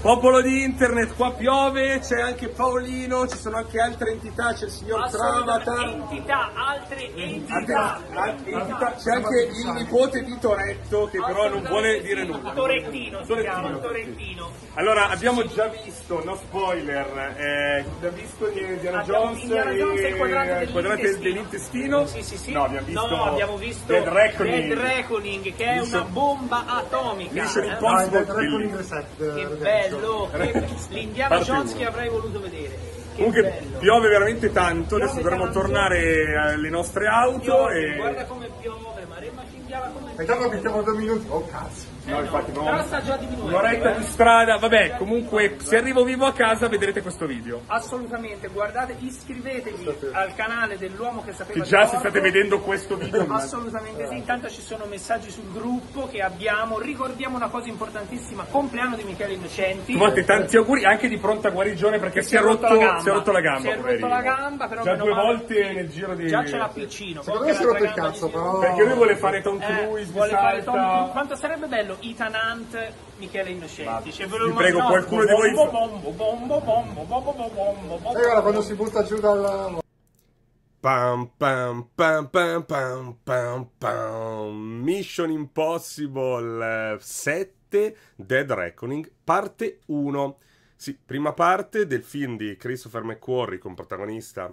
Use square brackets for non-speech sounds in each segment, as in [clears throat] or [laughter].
Popolo di internet, qua piove, c'è anche Paolino, ci sono anche altre entità, c'è il signor Travata. Entità, altre entità. entità. C'è anche il nipote di Toretto che però non vuole dire nulla. Torettino, Torettino. Torettino. Allora, abbiamo già visto, no spoiler, eh, abbiamo visto Indiana Jones, Jones e il quadrante dell'intestino. Sì, sì, sì. No, abbiamo visto, no, no, abbiamo visto Dead, Reckoning. Dead Reckoning, che è Mission, una bomba atomica. Mission eh. Impossible. No, Dead Reckoning 7. Eh, che bello bello! L'Indiana Jones che avrei voluto vedere. Che Comunque bello. piove veramente tanto, piove adesso dovremmo tornare alle eh, nostre auto. Piove, e... Guarda come piove, ma Remma ci indiava come piove. E dopo abitiamo due minuti. Oh cazzo! No, infatti, Però sta già diminuendo. Un'oretta di strada, vabbè, comunque se arrivo vivo a casa vedrete questo video. Assolutamente, guardate, iscrivetevi al canale dell'uomo che sapeva. Che già se state vedendo questo video. Assolutamente sì, intanto ci sono messaggi sul gruppo che abbiamo. Ricordiamo una cosa importantissima, compleanno di Michele Innocenti. Trovate tanti auguri anche di pronta guarigione perché si, è rotto, si è rotto la gamba. Si è rotto la gamba, però. Già due volte nel giro di. Già ce l'ha piccino. Secondo me si è rotto il cazzo, però. Perché lui vuole fare Tom eh, Cruise, vuole fare Tom Cruise. Quanto sarebbe bello Ethan Hunt, Michele Innocenti. Cioè, vi prego, qualcuno di voi... Bombo, bombo, bombo, bombo, bombo, bombo, E ora quando si butta giù dalla... Pam, pam, pam, pam, pam, pam, pam. Mission Impossible 7 eh, Dead Reckoning, parte 1. Sì, prima parte del film di Christopher McQuarrie con protagonista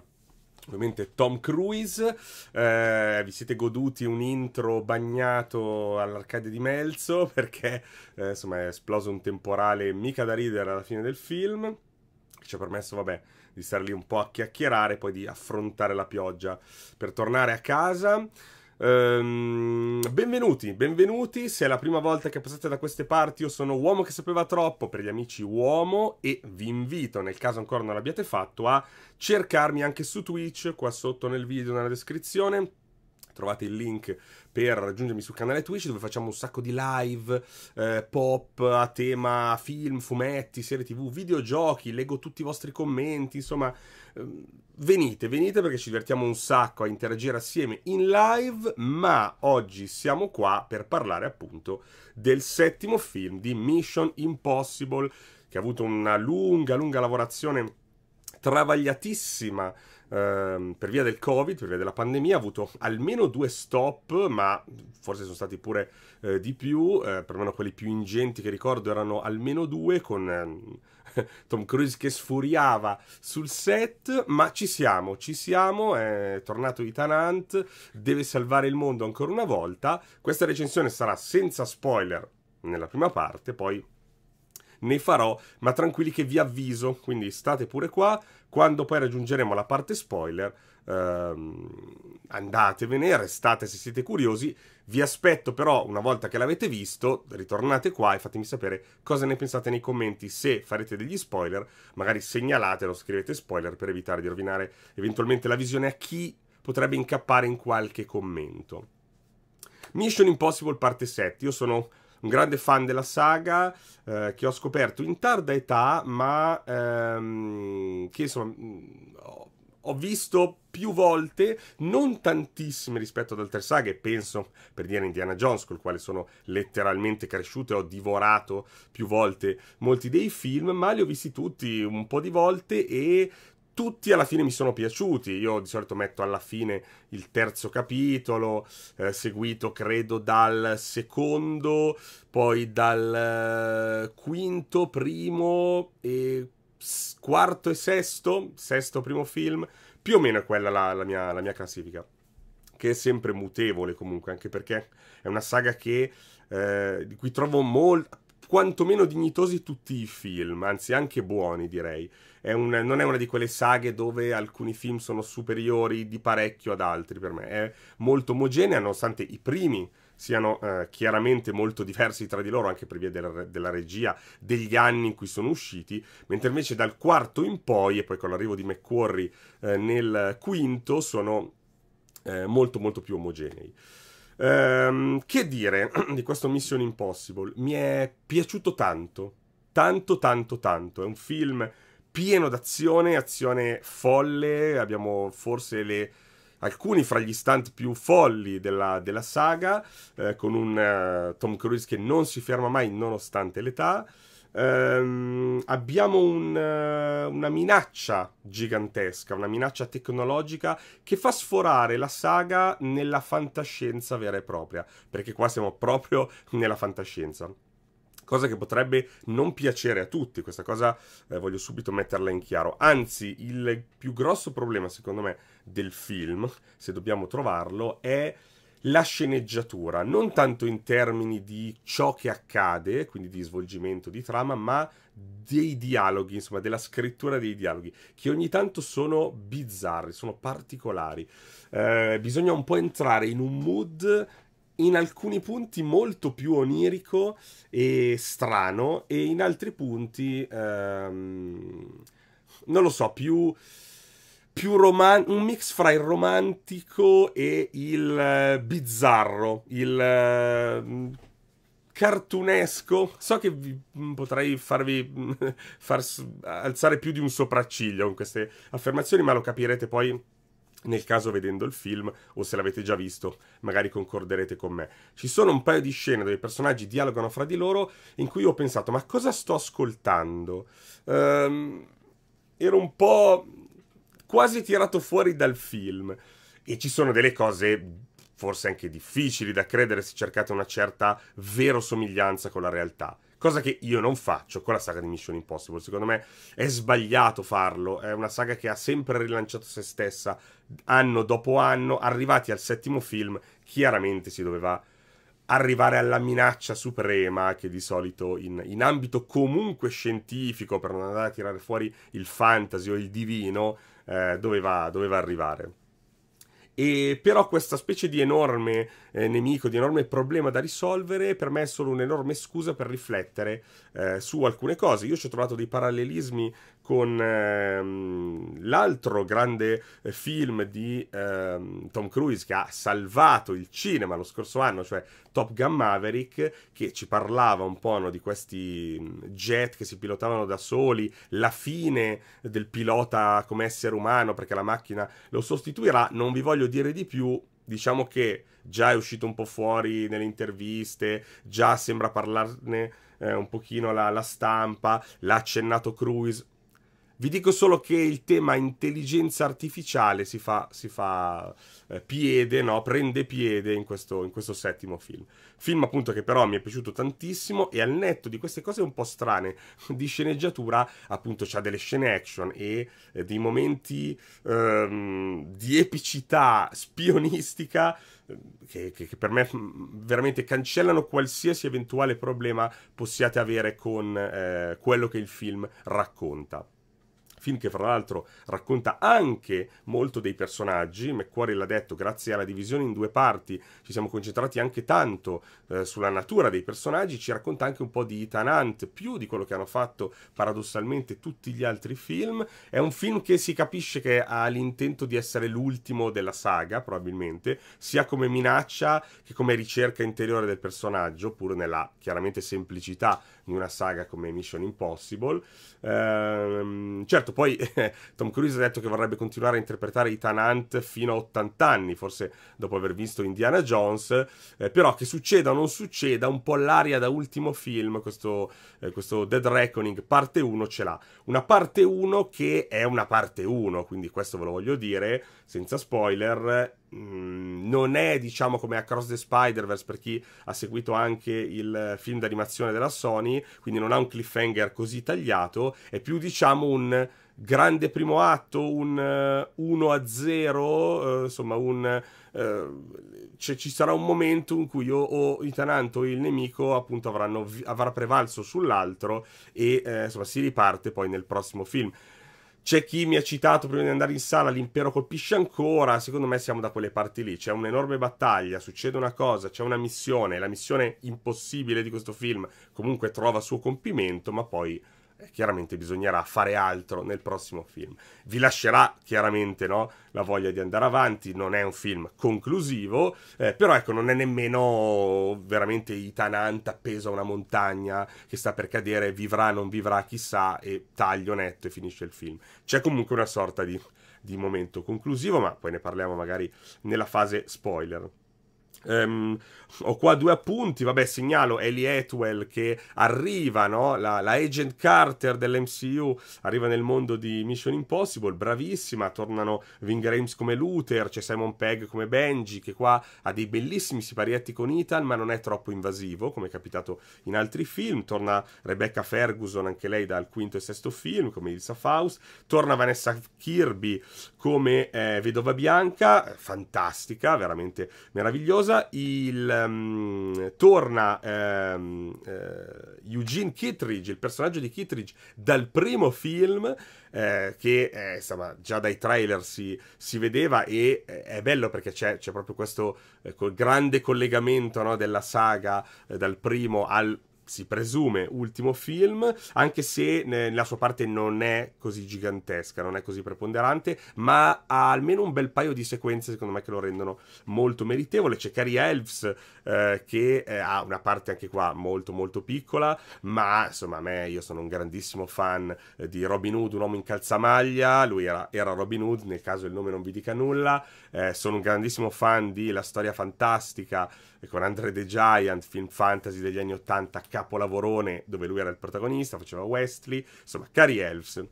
ovviamente Tom Cruise. Eh, vi siete goduti un intro bagnato all'arcade di Melzo [laughs] perché eh, insomma è esploso un temporale mica da ridere alla fine del film che ci ha permesso, vabbè, di stare lì un po' a chiacchierare e poi di affrontare la pioggia per tornare a casa. Um, benvenuti, benvenuti. Se è la prima volta che passate da queste parti, io sono Uomo che sapeva troppo per gli amici Uomo e vi invito, nel caso ancora non l'abbiate fatto, a cercarmi anche su Twitch, qua sotto nel video, nella descrizione trovate il link per raggiungermi sul canale Twitch dove facciamo un sacco di live, eh, pop a tema film, fumetti, serie tv, videogiochi, leggo tutti i vostri commenti, insomma ehm, venite, venite perché ci divertiamo un sacco a interagire assieme in live, ma oggi siamo qua per parlare appunto del settimo film di Mission Impossible che ha avuto una lunga, lunga lavorazione travagliatissima ehm, per via del Covid, per via della pandemia, ha avuto almeno due stop, ma forse sono stati pure eh, di più, eh, perlomeno quelli più ingenti che ricordo erano almeno due con... Ehm, [laughs] Tom Cruise che sfuriava sul set, ma ci siamo, ci siamo, è tornato Ethan Hunt, deve salvare il mondo ancora una volta. Questa recensione sarà senza spoiler nella prima parte, poi ne farò, ma tranquilli che vi avviso, quindi state pure qua, quando poi raggiungeremo la parte spoiler, ehm, andatevene, restate se siete curiosi, vi aspetto però una volta che l'avete visto, ritornate qua e fatemi sapere cosa ne pensate nei commenti, se farete degli spoiler, magari segnalatelo, scrivete spoiler per evitare di rovinare eventualmente la visione a chi potrebbe incappare in qualche commento. Mission Impossible parte 7, io sono un grande fan della saga eh, che ho scoperto in tarda età, ma ehm, che insomma ho, mm, ho visto più volte, non tantissime rispetto ad altre saghe, penso per dire a Indiana Jones, col quale sono letteralmente cresciuto e ho divorato più volte molti dei film, ma li ho visti tutti un po' di volte e tutti alla fine mi sono piaciuti. Io di solito metto alla fine il terzo capitolo, eh, seguito credo dal secondo, poi dal eh, quinto, primo e quarto e sesto, sesto primo film. Più o meno è quella la, la, mia, la mia classifica, che è sempre mutevole comunque, anche perché è una saga che... Eh, di cui trovo molto quantomeno dignitosi tutti i film, anzi anche buoni direi. È un, non è una di quelle saghe dove alcuni film sono superiori di parecchio ad altri per me. È molto omogenea, nonostante i primi siano eh, chiaramente molto diversi tra di loro anche per via della, della, regia degli anni in cui sono usciti, mentre invece dal quarto in poi, e poi con l'arrivo di McQuarrie eh, nel quinto, sono eh, molto molto più omogenei. Ehm, che dire [clears throat] di questo Mission Impossible? Mi è piaciuto tanto, tanto, tanto, tanto. È un film pieno d'azione, azione folle. Abbiamo forse le alcuni fra gli stunt più folli della, della saga, eh, con un uh, Tom Cruise che non si ferma mai nonostante l'età. Um, abbiamo un, uh, una minaccia gigantesca, una minaccia tecnologica che fa sforare la saga nella fantascienza vera e propria, perché qua siamo proprio nella fantascienza. Cosa che potrebbe non piacere a tutti, questa cosa eh, voglio subito metterla in chiaro. Anzi, il più grosso problema, secondo me, del film, se dobbiamo trovarlo, è la sceneggiatura, non tanto in termini di ciò che accade, quindi di svolgimento di trama, ma dei dialoghi, insomma, della scrittura dei dialoghi, che ogni tanto sono bizzarri, sono particolari. Eh, bisogna un po' entrare in un mood in alcuni punti molto più onirico e strano e in altri punti, ehm, non lo so, più più roman- un mix fra il romantico e il uh, bizzarro, il uh, cartunesco. So che vi, mm, potrei farvi [laughs] far alzare più di un sopracciglio con queste affermazioni, ma lo capirete poi nel caso vedendo il film o se l'avete già visto, magari concorderete con me. Ci sono un paio di scene dove i personaggi dialogano fra di loro in cui ho pensato: ma cosa sto ascoltando? Um, ero un po' quasi tirato fuori dal film. E ci sono delle cose forse anche difficili da credere se cercate una certa verosomiglianza con la realtà. Cosa che io non faccio con la saga di Mission Impossible. Secondo me è sbagliato farlo. È una saga che ha sempre rilanciato se stessa anno dopo anno. Arrivati al settimo film, chiaramente si doveva arrivare alla minaccia suprema che di solito in, in, ambito comunque scientifico, per non andare a tirare fuori il fantasy o il divino, eh, doveva, doveva, arrivare. E però questa specie di enorme eh, nemico, di enorme problema da risolvere, per me è solo un'enorme scusa per riflettere eh, su alcune cose. Io ci ho trovato dei parallelismi con ehm, l'altro grande eh, film di ehm, Tom Cruise che ha salvato il cinema lo scorso anno, cioè Top Gun Maverick, che ci parlava un po' no, di questi jet che si pilotavano da soli, la fine del pilota come essere umano perché la macchina lo sostituirà, non vi voglio dire di più, diciamo che già è uscito un po' fuori nelle interviste, già sembra parlarne eh, un pochino la, la stampa, l'ha accennato Cruise vi dico solo che il tema intelligenza artificiale si fa, si fa eh, piede, no? prende piede in questo, in questo, settimo film. Film appunto che però mi è piaciuto tantissimo e al netto di queste cose un po' strane [laughs] di sceneggiatura, appunto c'ha delle scene action e eh, dei momenti ehm, di epicità spionistica eh, che, che, che, per me mm, veramente cancellano qualsiasi eventuale problema possiate avere con eh, quello che il film racconta film che fra l'altro racconta anche molto dei personaggi, McQuarrie l'ha detto, grazie alla divisione in due parti ci siamo concentrati anche tanto eh, sulla natura dei personaggi, ci racconta anche un po' di Ethan Hunt, più di quello che hanno fatto paradossalmente tutti gli altri film, è un film che si capisce che ha l'intento di essere l'ultimo della saga, probabilmente, sia come minaccia che come ricerca interiore del personaggio, pur nella chiaramente semplicità di una saga come Mission Impossible. Ehm, certo, poi eh, [laughs] Tom Cruise ha detto che vorrebbe continuare a interpretare Ethan Hunt fino a 80 anni, forse dopo aver visto Indiana Jones, eh, però che succeda o non succeda, un po' l'aria da ultimo film, questo, eh, questo Dead Reckoning parte 1 ce l'ha. Una parte 1 che è una parte 1, quindi questo ve lo voglio dire, senza spoiler, mm, non è diciamo come Across the Spider-Verse per chi ha seguito anche il film d'animazione della Sony, quindi non ha un cliffhanger così tagliato, è più diciamo un grande primo atto, un 1 eh, a 0, eh, insomma un... Eh, cioè, ci sarà un momento in cui io, o Itananto tenante o il nemico appunto avranno, avrà prevalso sull'altro e eh, insomma si riparte poi nel prossimo film. C'è chi mi ha citato prima di andare in sala l'impero colpisce ancora, secondo me siamo da quelle parti lì, c'è un'enorme battaglia, succede una cosa, c'è una missione, la missione impossibile di questo film comunque trova suo compimento, ma poi chiaramente bisognerà fare altro nel prossimo film. Vi lascerà chiaramente no, la voglia di andare avanti, non è un film conclusivo, eh, però ecco, non è nemmeno veramente itanante appeso a una montagna che sta per cadere, vivrà, non vivrà, chissà, e taglio netto e finisce il film. C'è comunque una sorta di, di momento conclusivo, ma poi ne parliamo magari nella fase spoiler. Um, ho qua due appunti, vabbè, segnalo Ellie Atwell che arriva, no? la, la agent Carter dell'MCU, arriva nel mondo di Mission Impossible, bravissima, tornano Ving Rames come Luther, c'è Simon Pegg come Benji, che qua ha dei bellissimi siparietti con Ethan, ma non è troppo invasivo, come è capitato in altri film, torna Rebecca Ferguson, anche lei dal quinto e sesto film, come Ilsa Faust, torna Vanessa Kirby come eh, Vedova Bianca, fantastica, veramente meravigliosa, il, um, torna um, uh, Eugene Kittridge, il personaggio di Kittridge, dal primo film eh, che eh, insomma, già dai trailer si, si vedeva e eh, è bello perché c'è, proprio questo eh, grande collegamento no, della saga eh, dal primo al si presume ultimo film, anche se nella sua parte non è così gigantesca, non è così preponderante, ma ha almeno un bel paio di sequenze secondo me che lo rendono molto meritevole. C'è Cary Elves eh, che eh, ha una parte anche qua molto molto piccola, ma insomma a me io sono un grandissimo fan eh, di Robin Hood, un uomo in calzamaglia, lui era, era, Robin Hood, nel caso il nome non vi dica nulla, eh, sono un grandissimo fan di La storia fantastica con Andre the Giant, film fantasy degli anni 80 capolavorone dove lui era il protagonista, faceva Wesley, insomma, Cary Elves.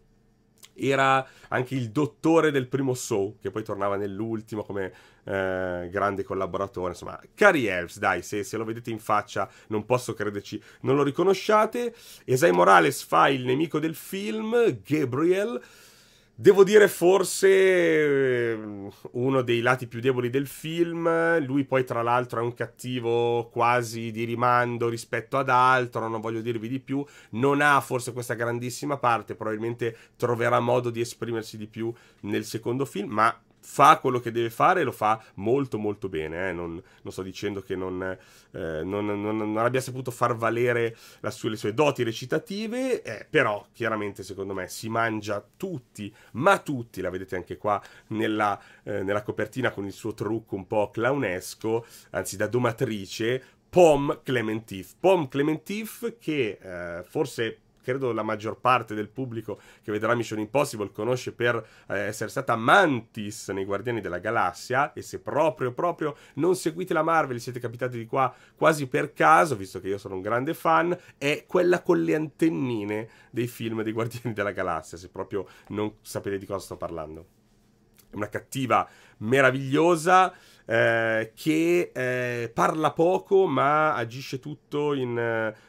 Era anche il dottore del primo Saw, che poi tornava nell'ultimo come eh, grande collaboratore. Insomma, Cary Elves, dai, se, se, lo vedete in faccia non posso crederci, non lo riconosciate. Esai Morales fa il nemico del film, Gabriel. Devo dire forse eh, uno dei lati più deboli del film, lui poi tra l'altro è un cattivo quasi di rimando rispetto ad altro, non voglio dirvi di più, non ha forse questa grandissima parte, probabilmente troverà modo di esprimersi di più nel secondo film, ma fa quello che deve fare e lo fa molto molto bene. Eh? Non, non, sto dicendo che non, eh, non, non, abbia saputo far valere sue, le sue doti recitative, eh, però chiaramente secondo me si mangia tutti, ma tutti, la vedete anche qua nella, eh, nella copertina con il suo trucco un po' clownesco, anzi da domatrice, Pom Clementif. Pom Clementif che eh, forse credo la maggior parte del pubblico che vedrà Mission Impossible conosce per eh, essere stata Mantis nei Guardiani della Galassia e se proprio proprio non seguite la Marvel, siete capitati di qua quasi per caso, visto che io sono un grande fan, è quella con le antennine dei film dei Guardiani della Galassia, se proprio non sapete di cosa sto parlando. È una cattiva meravigliosa eh, che eh, parla poco ma agisce tutto in,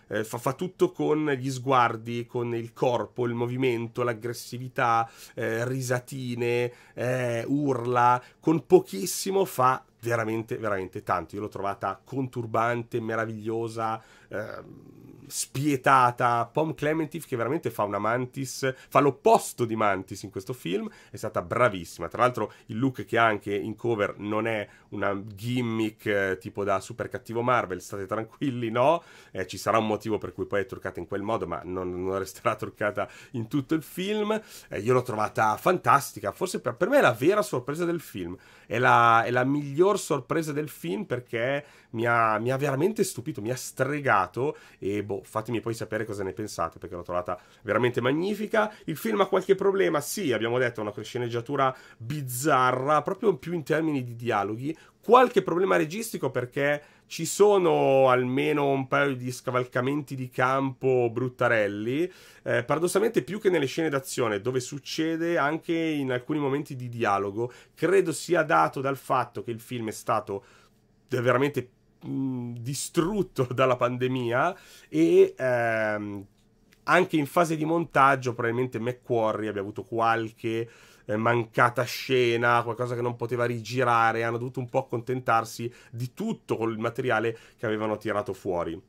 eh, fa, fa, tutto con gli sguardi, con il corpo, il movimento, l'aggressività, eh, risatine, eh, urla, con pochissimo fa veramente, veramente tanto. Io l'ho trovata conturbante, meravigliosa, Ehm, spietata. Pom Clementine che veramente fa una Mantis, fa l'opposto di Mantis in questo film, è stata bravissima. Tra l'altro, il look che ha anche in cover non è una gimmick eh, tipo da super cattivo Marvel, state tranquilli, no? Eh, ci sarà un motivo per cui poi è truccata in quel modo, ma non, non resterà truccata in tutto il film. Eh, io l'ho trovata fantastica, forse per, per, me è la vera sorpresa del film. È la, è la miglior sorpresa del film perché mi ha, mi ha veramente stupito, mi ha stregato e boh, fatemi poi sapere cosa ne pensate perché l'ho trovata veramente magnifica. Il film ha qualche problema? Sì, abbiamo detto, una sceneggiatura bizzarra, proprio più in termini di dialoghi, qualche problema registico perché ci sono almeno un paio di scavalcamenti di campo bruttarelli, eh, paradossalmente più che nelle scene d'azione, dove succede anche in alcuni momenti di dialogo, credo sia dato dal fatto che il film è stato veramente mh, distrutto [laughs] dalla pandemia e ehm, anche in fase di montaggio probabilmente McQuarrie abbia avuto qualche eh, mancata scena, qualcosa che non poteva rigirare, hanno dovuto un po' accontentarsi di tutto con il materiale che avevano tirato fuori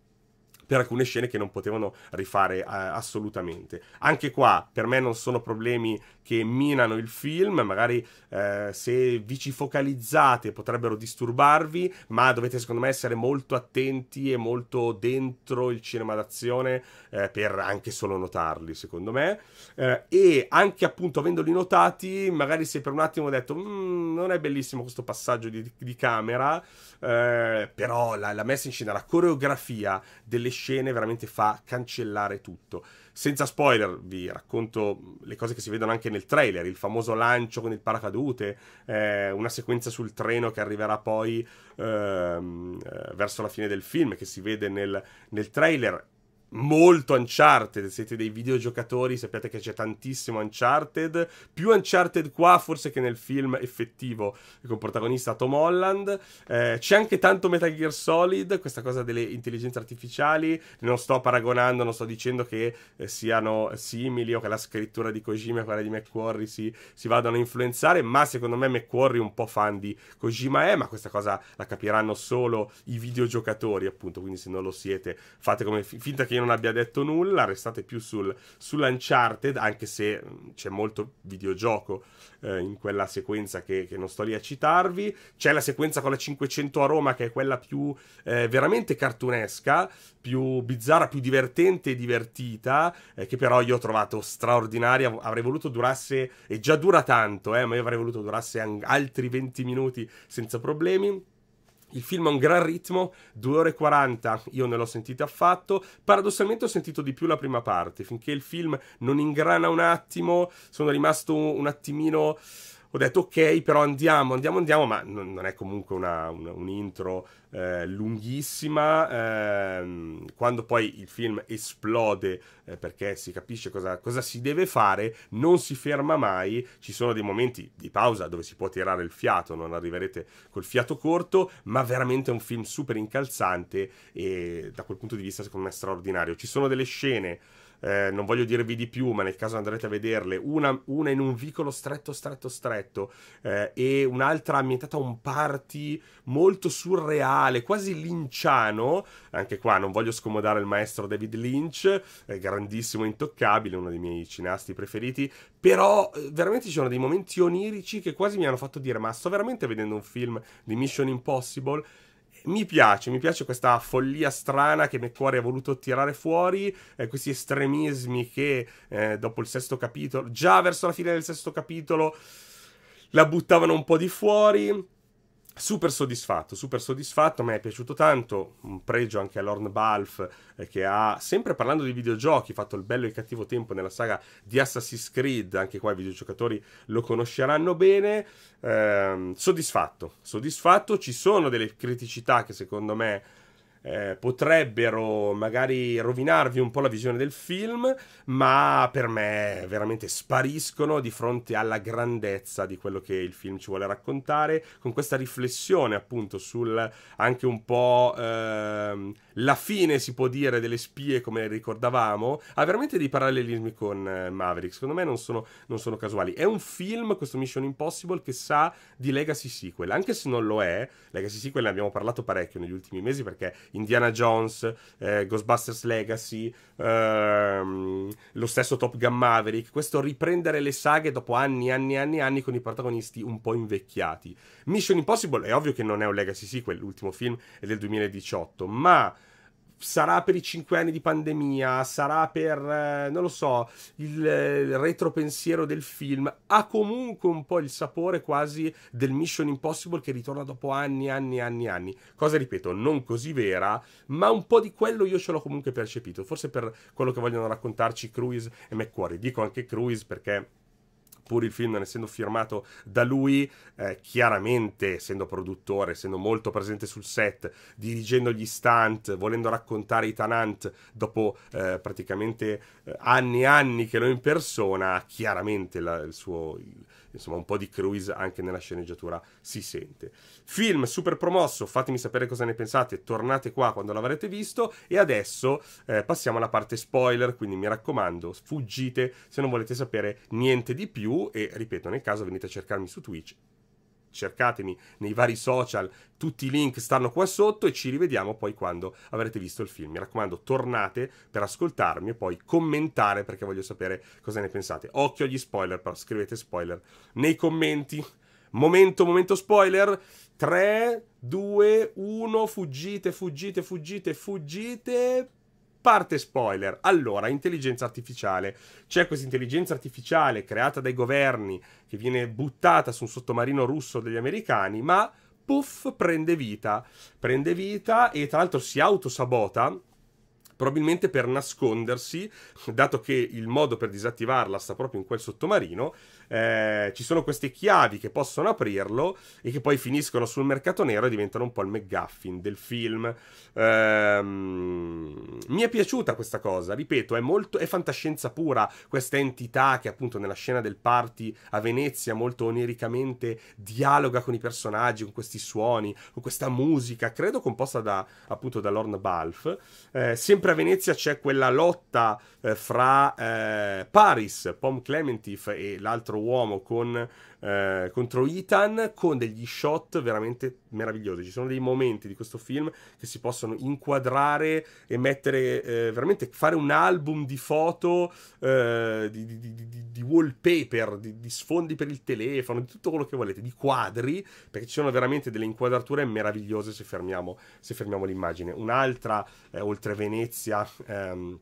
per alcune scene che non potevano rifare eh, assolutamente. Anche qua per me non sono problemi che minano il film, magari eh, se vi ci focalizzate potrebbero disturbarvi, ma dovete secondo me essere molto attenti e molto dentro il cinema d'azione eh, per anche solo notarli, secondo me. Eh, e anche appunto avendoli notati, magari se per un attimo ho detto mm, non è bellissimo questo passaggio di, di camera, eh, però la, la messa in scena, la coreografia delle scene veramente fa cancellare tutto. Senza spoiler, vi racconto le cose che si vedono anche nel trailer: il famoso lancio con il paracadute, eh, una sequenza sul treno che arriverà poi ehm, eh, verso la fine del film, che si vede nel, nel trailer molto Uncharted. Siete dei videogiocatori, sappiate che c'è tantissimo Uncharted. Più Uncharted qua forse che nel film effettivo con protagonista Tom Holland. Eh, c'è anche tanto Metal Gear Solid, questa cosa delle intelligenze artificiali. Non sto paragonando, non sto dicendo che eh, siano simili o che la scrittura di Kojima e quella di McQuarrie si, si vadano a influenzare, ma secondo me McQuarrie un po' fan di Kojima è, ma questa cosa la capiranno solo i videogiocatori, appunto. Quindi se non lo siete, fate come finta che io non abbia detto nulla, restate più sul, sull'Uncharted, anche se mm, c'è molto videogioco eh, in quella sequenza che, che, non sto lì a citarvi. C'è la sequenza con la 500 a Roma, che è quella più eh, veramente cartunesca, più bizzarra, più divertente e divertita, eh, che però io ho trovato straordinaria. Avrei voluto durasse, e già dura tanto, eh, ma io avrei voluto durasse altri 20 minuti senza problemi. Il film ha un gran ritmo, 2 ore e 40, io ne l'ho sentito affatto, paradossalmente ho sentito di più la prima parte, finché il film non ingrana un attimo, sono rimasto un attimino ho detto ok, però andiamo, andiamo, andiamo, ma non, non è comunque una, una, un intro eh, lunghissima. Eh, quando poi il film esplode eh, perché si capisce cosa, cosa, si deve fare, non si ferma mai, ci sono dei momenti di pausa dove si può tirare il fiato, non arriverete col fiato corto, ma veramente è un film super incalzante e da quel punto di vista secondo me straordinario. Ci sono delle scene eh, non voglio dirvi di più, ma nel caso andrete a vederle, una, una in un vicolo stretto, stretto, stretto, eh, e un'altra ambientata a un party molto surreale, quasi linciano. Anche qua non voglio scomodare il maestro David Lynch, eh, grandissimo, intoccabile, uno dei miei cineasti preferiti, però eh, veramente ci sono dei momenti onirici che quasi mi hanno fatto dire, ma sto veramente vedendo un film di Mission Impossible? mi piace, mi piace questa follia strana che Mecuori ha voluto tirare fuori, eh, questi estremismi che eh, dopo il sesto capitolo, già verso la fine del sesto capitolo, la buttavano un po' di fuori. Super soddisfatto, super soddisfatto, mi è piaciuto tanto, un pregio anche a Lorn Balf eh, che ha, sempre parlando di videogiochi, fatto il bello e il cattivo tempo nella saga di Assassin's Creed, anche qua i videogiocatori lo conosceranno bene, eh, soddisfatto, soddisfatto, ci sono delle criticità che secondo me eh, potrebbero magari rovinarvi un po' la visione del film, ma per me veramente spariscono di fronte alla grandezza di quello che il film ci vuole raccontare, con questa riflessione appunto sul anche un po' ehm, la fine, si può dire, delle spie come le ricordavamo, ha veramente dei parallelismi con eh, Maverick. Secondo me non sono, non sono casuali. È un film, questo Mission Impossible, che sa di legacy sequel, anche se non lo è. Legacy sequel ne abbiamo parlato parecchio negli ultimi mesi perché Indiana Jones, eh, Ghostbusters Legacy, ehm, lo stesso Top Gun Maverick, questo riprendere le saghe dopo anni, anni, anni, anni con i protagonisti un po' invecchiati. Mission Impossible è ovvio che non è un legacy sequel, l'ultimo film è del 2018, ma sarà per i cinque anni di pandemia, sarà per, eh, non lo so, il, eh, il retropensiero del film, ha comunque un po' il sapore quasi del Mission Impossible che ritorna dopo anni, anni, anni, anni. Cosa ripeto, non così vera, ma un po' di quello io ce l'ho comunque percepito, forse per quello che vogliono raccontarci Cruise e McQuarrie. Dico anche Cruise perché pur il film non essendo firmato da lui, eh, chiaramente essendo produttore, essendo molto presente sul set, dirigendo gli stunt, volendo raccontare i Tanant dopo eh, praticamente eh, anni e anni che lo impersona, chiaramente la, il suo... Il, insomma un po' di Cruise anche nella sceneggiatura si sente. Film super promosso, fatemi sapere cosa ne pensate, tornate qua quando l'avrete visto e adesso eh, passiamo alla parte spoiler, quindi mi raccomando fuggite se non volete sapere niente di più e ripeto nel caso venite a cercarmi su Twitch cercatemi nei vari social, tutti i link stanno qua sotto e ci rivediamo poi quando avrete visto il film. Mi raccomando, tornate per ascoltarmi e poi commentare perché voglio sapere cosa ne pensate. Occhio agli spoiler, però scrivete spoiler nei commenti. Momento, momento spoiler. 3, 2, 1, fuggite, fuggite, fuggite, fuggite. Parte spoiler. Allora, intelligenza artificiale. C'è questa intelligenza artificiale creata dai governi che viene buttata su un sottomarino russo degli americani, ma puff prende vita. Prende vita e tra l'altro si autosabota probabilmente per nascondersi, dato che il modo per disattivarla sta proprio in quel sottomarino, eh, ci sono queste chiavi che possono aprirlo e che poi finiscono sul mercato nero e diventano un po' il McGuffin del film. Ehm, mi è piaciuta questa cosa, ripeto, è, molto, è fantascienza pura, questa entità che appunto nella scena del party a Venezia molto onericamente dialoga con i personaggi, con questi suoni, con questa musica, credo composta da, appunto da Lorne Balf. Eh, sempre a Venezia c'è quella lotta eh, fra eh, Paris, Pom Clementif e l'altro contro uomo con, eh, contro Ethan con degli shot veramente meravigliosi. Ci sono dei momenti di questo film che si possono inquadrare e mettere eh, veramente fare un album di foto, eh, di, di, di, di, wallpaper, di, sfondi per il telefono, di tutto quello che volete, di quadri, perché ci sono veramente delle inquadrature meravigliose se fermiamo, se fermiamo l'immagine. Un'altra, eh, oltre Venezia. Ehm,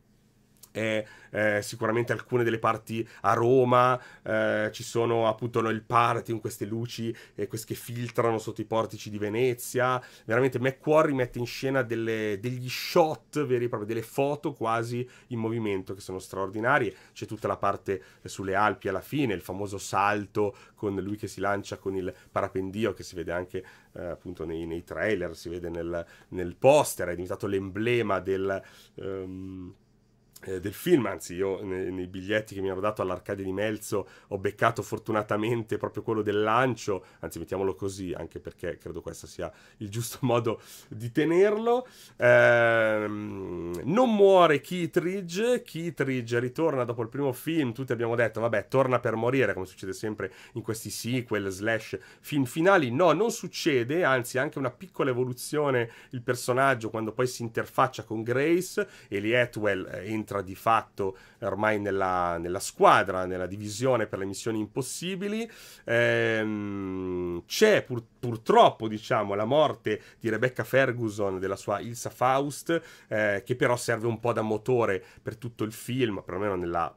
è eh, sicuramente alcune delle parti a Roma, eh, ci sono appunto no, il party con queste luci eh, queste che filtrano sotto i portici di Venezia, veramente McQuarrie mette in scena delle, degli shot veri e propri, delle foto quasi in movimento che sono straordinarie, c'è tutta la parte sulle Alpi alla fine, il famoso salto con lui che si lancia con il parapendio che si vede anche eh, appunto nei, nei, trailer, si vede nel, nel poster, è diventato l'emblema del... Um, eh, del film, anzi io nei, nei biglietti che mi hanno dato all'arcade di Melzo ho beccato fortunatamente proprio quello del lancio, anzi mettiamolo così anche perché credo questo sia il giusto [laughs] modo di tenerlo. Ehm, non muore Kittridge, Kittridge ritorna dopo il primo film, tutti abbiamo detto vabbè torna per morire come succede sempre in questi sequel slash film finali, no non succede, anzi anche una piccola evoluzione il personaggio quando poi si interfaccia con Grace e Lee Atwell eh, entra entra di fatto ormai nella, nella squadra, nella divisione per le missioni impossibili. Ehm, c'è pur, purtroppo, diciamo, la morte di Rebecca Ferguson, della sua Ilsa Faust, eh, che però serve un po' da motore per tutto il film, perlomeno nella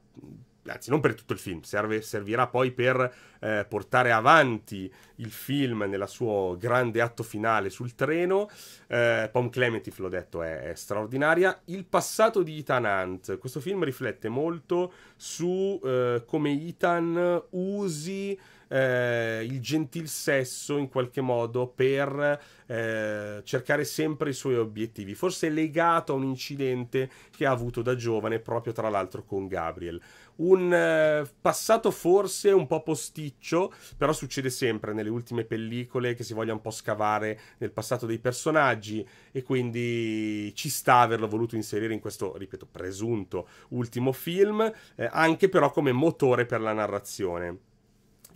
anzi non per tutto il film, serve, servirà poi per eh, portare avanti il film nella suo grande atto finale sul treno. Eh, Pom Clementif, l'ho detto, è, è, straordinaria. Il passato di Ethan Hunt, questo film riflette molto su eh, come Ethan usi... Eh, il gentil sesso in qualche modo per eh, cercare sempre i suoi obiettivi, forse legato a un incidente che ha avuto da giovane proprio tra l'altro con Gabriel un eh, passato forse un po' posticcio, però succede sempre nelle ultime pellicole che si voglia un po' scavare nel passato dei personaggi e quindi ci sta averlo voluto inserire in questo, ripeto, presunto ultimo film, eh, anche però come motore per la narrazione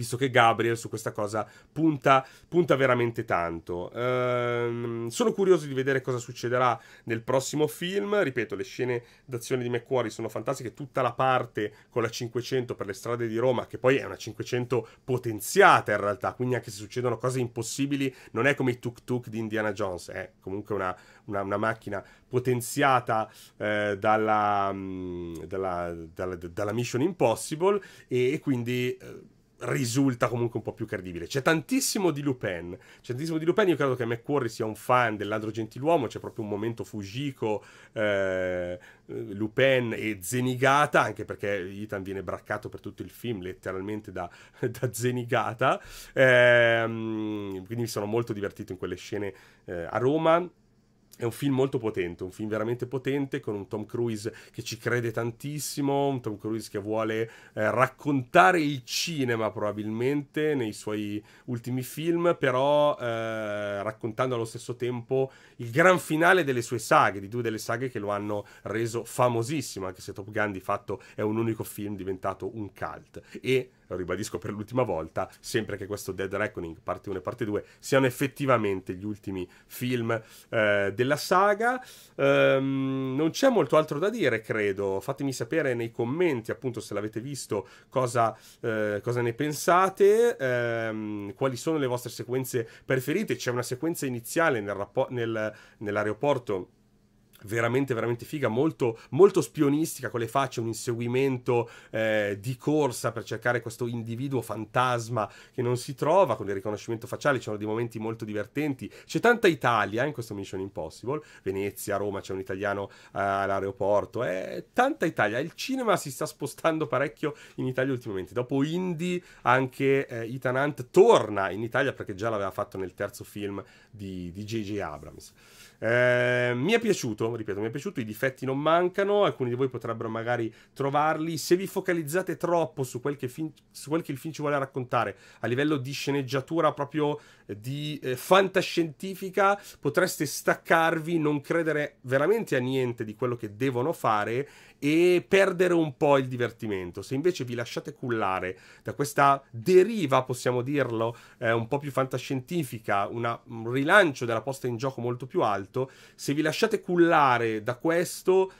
visto che Gabriel su questa cosa punta, punta veramente tanto. Ehm, sono curioso di vedere cosa succederà nel prossimo film. Ripeto, le scene d'azione di McQuarrie sono fantastiche. Tutta la parte con la 500 per le strade di Roma, che poi è una 500 potenziata in realtà, quindi anche se succedono cose impossibili, non è come i tuk-tuk di Indiana Jones, è comunque una, una, una macchina potenziata eh, dalla, mm, dalla, dalla, dalla, Mission Impossible e, e quindi... Eh, risulta comunque un po' più credibile. C'è tantissimo di Lupin, c'è tantissimo di Lupin, io credo che McQuarrie sia un fan del ladro gentiluomo, c'è proprio un momento Fujiko, eh, Lupin e Zenigata, anche perché Ethan viene braccato per tutto il film, letteralmente da, [laughs] da Zenigata, eh, quindi mi sono molto divertito in quelle scene eh, a Roma è un film molto potente, un film veramente potente con un Tom Cruise che ci crede tantissimo, un Tom Cruise che vuole eh, raccontare il cinema probabilmente nei suoi ultimi film, però eh, raccontando allo stesso tempo il gran finale delle sue saghe, di due delle saghe che lo hanno reso famosissimo, anche se Top Gun di fatto è un unico film diventato un cult. E lo ribadisco per l'ultima volta, sempre che questo Dead Reckoning parte 1 e parte 2 siano effettivamente gli ultimi film eh, della saga. Ehm, non c'è molto altro da dire, credo. Fatemi sapere nei commenti, appunto, se l'avete visto, cosa, eh, cosa ne pensate, ehm, quali sono le vostre sequenze preferite. C'è una sequenza iniziale nel rapo- nel, nell'aeroporto veramente veramente figa molto, molto spionistica con le facce un inseguimento eh, di corsa per cercare questo individuo fantasma che non si trova con il riconoscimento facciale ci sono dei momenti molto divertenti c'è tanta Italia in questo Mission Impossible Venezia Roma c'è un italiano eh, all'aeroporto eh, tanta Italia il cinema si sta spostando parecchio in Italia ultimamente dopo Indy anche eh, Ethan Hunt torna in Italia perché già l'aveva fatto nel terzo film di J.J. Abrams eh, mi è piaciuto, ripeto, mi è piaciuto, i difetti non mancano, alcuni di voi potrebbero magari trovarli. Se vi focalizzate troppo su quel che, fin- su quel che il film ci vuole raccontare a livello di sceneggiatura proprio di eh, fantascientifica, potreste staccarvi, non credere veramente a niente di quello che devono fare e perdere un po' il divertimento. Se invece vi lasciate cullare da questa deriva, possiamo dirlo, eh, un po' più fantascientifica, una, un rilancio della posta in gioco molto più alto, se vi lasciate cullare da questo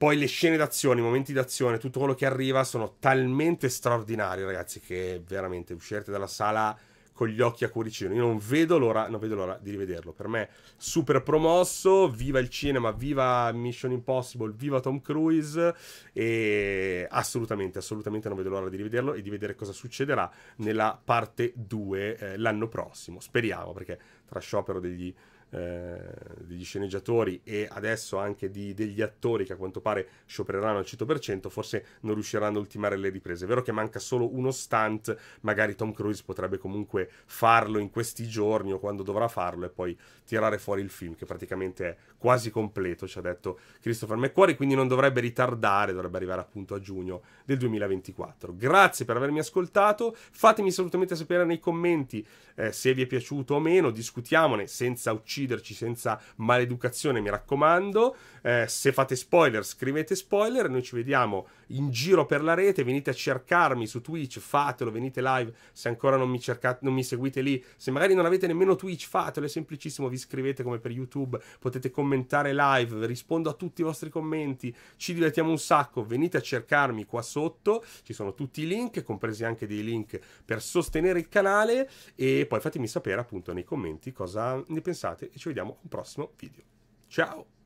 poi le scene d'azione, i momenti d'azione, tutto quello che arriva sono talmente straordinari, ragazzi, che veramente uscirete dalla sala con gli occhi a cuoricino. Io non vedo l'ora, non vedo l'ora di rivederlo. Per me, super promosso. Viva il cinema, viva Mission Impossible, viva Tom Cruise. E assolutamente, assolutamente non vedo l'ora di rivederlo e di vedere cosa succederà nella parte 2 eh, l'anno prossimo. Speriamo, perché tra sciopero degli eh, degli sceneggiatori e adesso anche di, degli attori che a quanto pare sciopereranno al 100%, forse non riusciranno a ultimare le riprese. È vero che manca solo uno stunt, magari Tom Cruise potrebbe comunque farlo in questi giorni o quando dovrà farlo e poi tirare fuori il film che praticamente è quasi completo, ci ha detto Christopher McQuarrie, quindi non dovrebbe ritardare, dovrebbe arrivare appunto a giugno del 2024. Grazie per avermi ascoltato, fatemi assolutamente sapere nei commenti eh, se vi è piaciuto o meno, discutiamone senza uccidere ucciderci senza maleducazione, mi raccomando. Eh, se fate spoiler, scrivete spoiler. Noi ci vediamo in giro per la rete. Venite a cercarmi su Twitch, fatelo. Venite live se ancora non mi, cercate, non mi seguite lì. Se magari non avete nemmeno Twitch, fatelo. È semplicissimo. Vi iscrivete come per YouTube. Potete commentare live. Rispondo a tutti i vostri commenti. Ci divertiamo un sacco. Venite a cercarmi qua sotto. Ci sono tutti i link, compresi anche dei link per sostenere il canale. E poi fatemi sapere appunto nei commenti cosa ne pensate e ci vediamo a un prossimo video. Ciao!